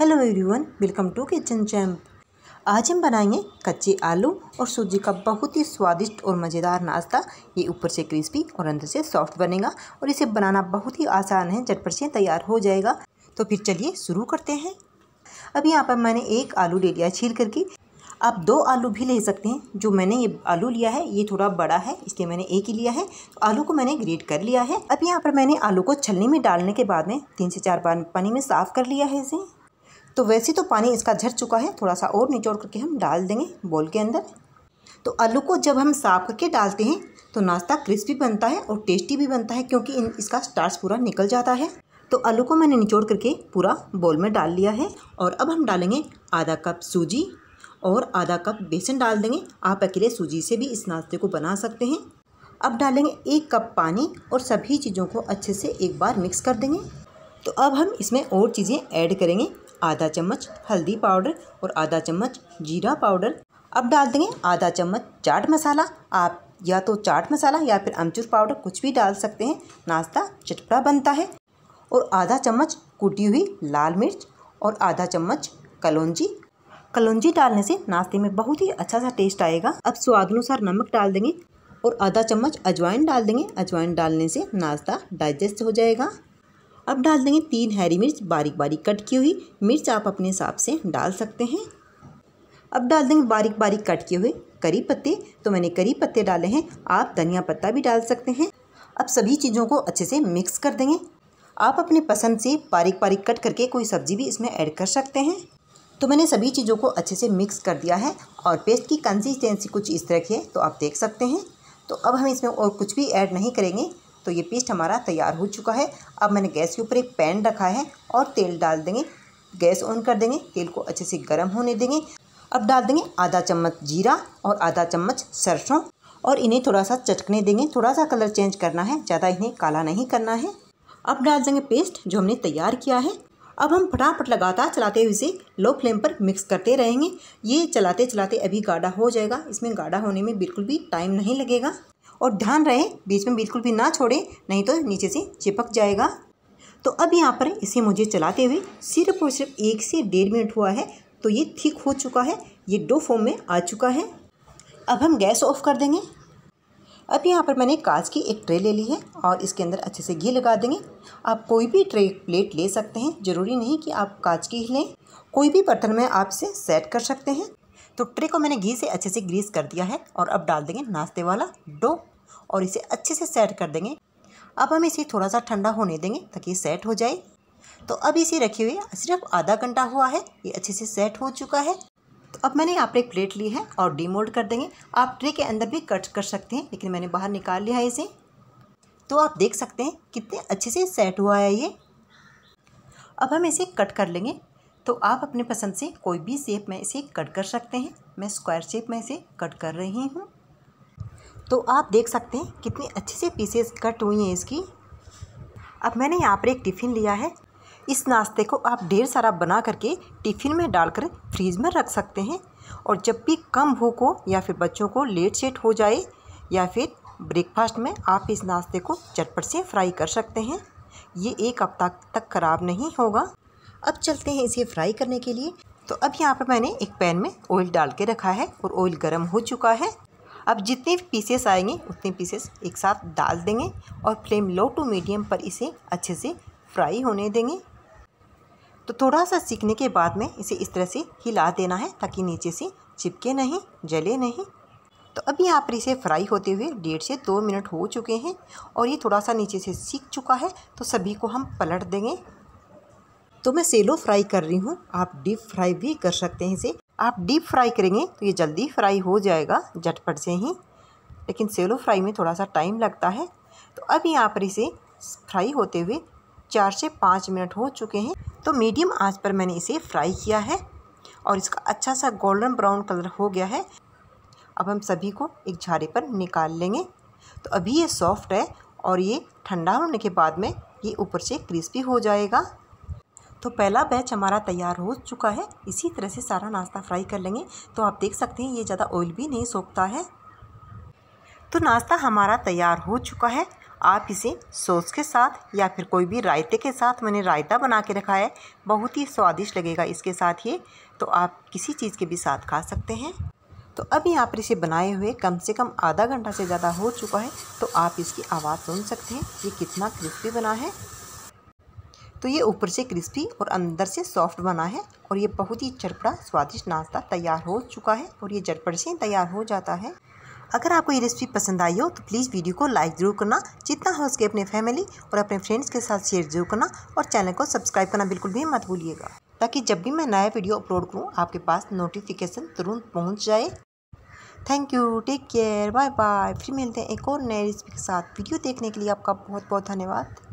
hello everyone welcome to Kitchen Champ आज हम बनाएंगे कच्चे आलू और सूजी का बहुत ही स्वादिष्ट और मज़ेदार नाश्ता ये ऊपर से क्रिस्पी और अंदर से सॉफ्ट बनेगा और इसे बनाना बहुत ही आसान है झटपट से तैयार हो जाएगा तो फिर चलिए शुरू करते हैं अब यहाँ पर मैंने एक आलू ले लिया छील करके आप दो आलू भी ले सकते हैं जो मैंने ये आलू लिया है ये थोड़ा बड़ा है इसलिए मैंने एक ही लिया है तो आलू को मैंने ग्रेट कर लिया है अब यहाँ पर मैंने आलू को छलनी में डालने के बाद में तीन से चार बार पानी में साफ़ कर लिया है इसे तो वैसे तो पानी इसका झर चुका है थोड़ा सा और निचोड़ करके हम डाल देंगे बॉल के अंदर तो आलू को जब हम साफ करके डालते हैं तो नाश्ता क्रिस्पी बनता है और टेस्टी भी बनता है क्योंकि इन इसका स्टार्च पूरा निकल जाता है तो आलू को मैंने निचोड़ करके पूरा बॉल में डाल लिया है और अब हम डालेंगे आधा कप सूजी और आधा कप बेसन डाल देंगे आप अकेले सूजी से भी इस नाश्ते को बना सकते हैं अब डालेंगे एक कप पानी और सभी चीज़ों को अच्छे से एक बार मिक्स कर देंगे तो अब हम इसमें और चीज़ें ऐड करेंगे आधा चम्मच हल्दी पाउडर और आधा चम्मच जीरा पाउडर अब डाल देंगे आधा चम्मच चाट मसाला आप या तो चाट मसाला या फिर अमचूर पाउडर कुछ भी डाल सकते हैं नाश्ता चटपटा बनता है और आधा चम्मच कूटी हुई लाल मिर्च और आधा चम्मच कलौजी कलौजी डालने से नाश्ते में बहुत ही अच्छा सा टेस्ट आएगा अब स्वाद अनुसार नमक डाल देंगे और आधा चम्मच अजवाइन डाल देंगे अजवाइन डालने से नाश्ता डाइजेस्ट हो जाएगा अब डाल देंगे तीन हरी मिर्च बारीक बारीक कट की हुई मिर्च आप अपने हिसाब से डाल सकते हैं अब डाल देंगे बारीक बारीक कट किए हुए करी पत्ते तो मैंने करी पत्ते डाले हैं आप धनिया पत्ता भी डाल सकते हैं अब सभी चीज़ों को अच्छे से मिक्स कर देंगे आप अपने पसंद से बारीक बारीक कट करके कोई सब्ज़ी भी इसमें ऐड कर सकते हैं तो मैंने सभी चीज़ों को अच्छे से मिक्स कर दिया है और पेस्ट की कंसिस्टेंसी कुछ इस तरह की है तो आप देख सकते हैं तो अब हम इसमें और कुछ भी ऐड नहीं करेंगे तो ये पेस्ट हमारा तैयार हो चुका है अब मैंने गैस के ऊपर एक पैन रखा है और तेल डाल देंगे गैस ऑन कर देंगे तेल को अच्छे से गर्म होने देंगे अब डाल देंगे आधा चम्मच जीरा और आधा चम्मच सरसों और इन्हें थोड़ा सा चटकने देंगे थोड़ा सा कलर चेंज करना है ज़्यादा इन्हें काला नहीं करना है अब डाल देंगे पेस्ट जो हमने तैयार किया है अब हम फटाफट लगातार चलाते हुए इसे लो फ्लेम पर मिक्स करते रहेंगे ये चलाते चलाते अभी गाढ़ा हो जाएगा इसमें गाढ़ा होने में बिल्कुल भी टाइम नहीं लगेगा और ध्यान रहे बीच में बिल्कुल भी ना छोड़ें नहीं तो नीचे से चिपक जाएगा तो अब यहाँ पर इसे मुझे चलाते हुए सिर्फ और सिर्फ एक से डेढ़ मिनट हुआ है तो ये ठीक हो चुका है ये डो फॉर्म में आ चुका है अब हम गैस ऑफ कर देंगे अब यहाँ पर मैंने कांच की एक ट्रे ले ली है और इसके अंदर अच्छे से घी लगा देंगे आप कोई भी ट्रे प्लेट ले सकते हैं ज़रूरी नहीं कि आप कांच की ही लें कोई भी बर्तन में आप इसे सेट कर सकते हैं तो ट्रे को मैंने घी से अच्छे से ग्रीस कर दिया है और अब डाल देंगे नाश्ते वाला डो और इसे अच्छे से सेट कर देंगे अब हम इसे थोड़ा सा ठंडा होने देंगे ताकि सेट हो जाए तो अब इसे रखे हुए सिर्फ आधा घंटा हुआ है ये अच्छे से सेट हो चुका है तो अब मैंने यहाँ पर एक प्लेट ली है और डीमोल्ड कर देंगे आप ट्रे के अंदर भी कट कर सकते हैं लेकिन मैंने बाहर निकाल लिया है इसे तो आप देख सकते हैं कितने अच्छे से सेट हुआ है ये अब हम इसे कट कर लेंगे तो आप अपने पसंद से कोई भी शेप में इसे कट कर सकते हैं मैं स्क्वायर शेप में इसे कट कर रही हूँ तो आप देख सकते हैं कितने अच्छे से पीसेस कट हुई हैं इसकी अब मैंने यहाँ पर एक टिफ़िन लिया है इस नाश्ते को आप ढेर सारा बना करके टिफ़िन में डालकर फ्रीज में रख सकते हैं और जब भी कम भूख हो या फिर बच्चों को लेट सेट हो जाए या फिर ब्रेकफास्ट में आप इस नाश्ते को चटपट से फ्राई कर सकते हैं ये एक हफ्ता तक ख़राब नहीं होगा अब चलते हैं इसे फ्राई करने के लिए तो अब यहाँ पर मैंने एक पैन में ऑयल डाल के रखा है और ऑयल गर्म हो चुका है अब जितने पीसेस आएंगे उतने पीसेस एक साथ डाल देंगे और फ्लेम लो टू मीडियम पर इसे अच्छे से फ्राई होने देंगे तो थोड़ा सा सीखने के बाद में इसे इस तरह से हिला देना है ताकि नीचे से चिपके नहीं जले नहीं तो अब यहाँ पर इसे फ्राई होते हुए डेढ़ से दो मिनट हो चुके हैं और ये थोड़ा सा नीचे से सीख चुका है तो सभी को हम पलट देंगे तो मैं सेलो फ्राई कर रही हूँ आप डीप फ्राई भी कर सकते हैं इसे आप डीप फ्राई करेंगे तो ये जल्दी फ्राई हो जाएगा झटपट से ही लेकिन सेलो फ्राई में थोड़ा सा टाइम लगता है तो अब यहाँ पर इसे फ्राई होते हुए चार से पाँच मिनट हो चुके हैं तो मीडियम आंच पर मैंने इसे फ्राई किया है और इसका अच्छा सा गोल्डन ब्राउन कलर हो गया है अब हम सभी को एक झारे पर निकाल लेंगे तो अभी ये सॉफ्ट है और ये ठंडा होने के बाद में ये ऊपर से क्रिस्पी हो जाएगा तो पहला बैच हमारा तैयार हो चुका है इसी तरह से सारा नाश्ता फ्राई कर लेंगे तो आप देख सकते हैं ये ज़्यादा ऑयल भी नहीं सोखता है तो नाश्ता हमारा तैयार हो चुका है आप इसे सॉस के साथ या फिर कोई भी रायते के साथ मैंने रायता बना के रखा है बहुत ही स्वादिष्ट लगेगा इसके साथ ये तो आप किसी चीज़ के भी साथ खा सकते हैं तो अभी यहाँ पर इसे बनाए हुए कम से कम आधा घंटा से ज़्यादा हो चुका है तो आप इसकी आवाज़ सुन सकते हैं ये कितना क्रिस्पी बना है तो ये ऊपर से क्रिस्पी और अंदर से सॉफ्ट बना है और ये बहुत ही चटपटा स्वादिष्ट नाश्ता तैयार हो चुका है और ये झटपट से तैयार हो जाता है अगर आपको ये रेसिपी पसंद आई हो तो प्लीज़ वीडियो को लाइक ज़रूर करना जितना हो सके अपने फैमिली और अपने फ्रेंड्स के साथ शेयर जरूर करना और चैनल को सब्सक्राइब करना बिल्कुल भी मत भूलिएगा ताकि जब भी मैं नया वीडियो अपलोड करूँ आपके पास नोटिफिकेशन तुरंत पहुँच जाए thank you take care bye bye फिर मिलते हैं एक और नए रेसिपी के साथ वीडियो देखने के लिए आपका बहुत बहुत धन्यवाद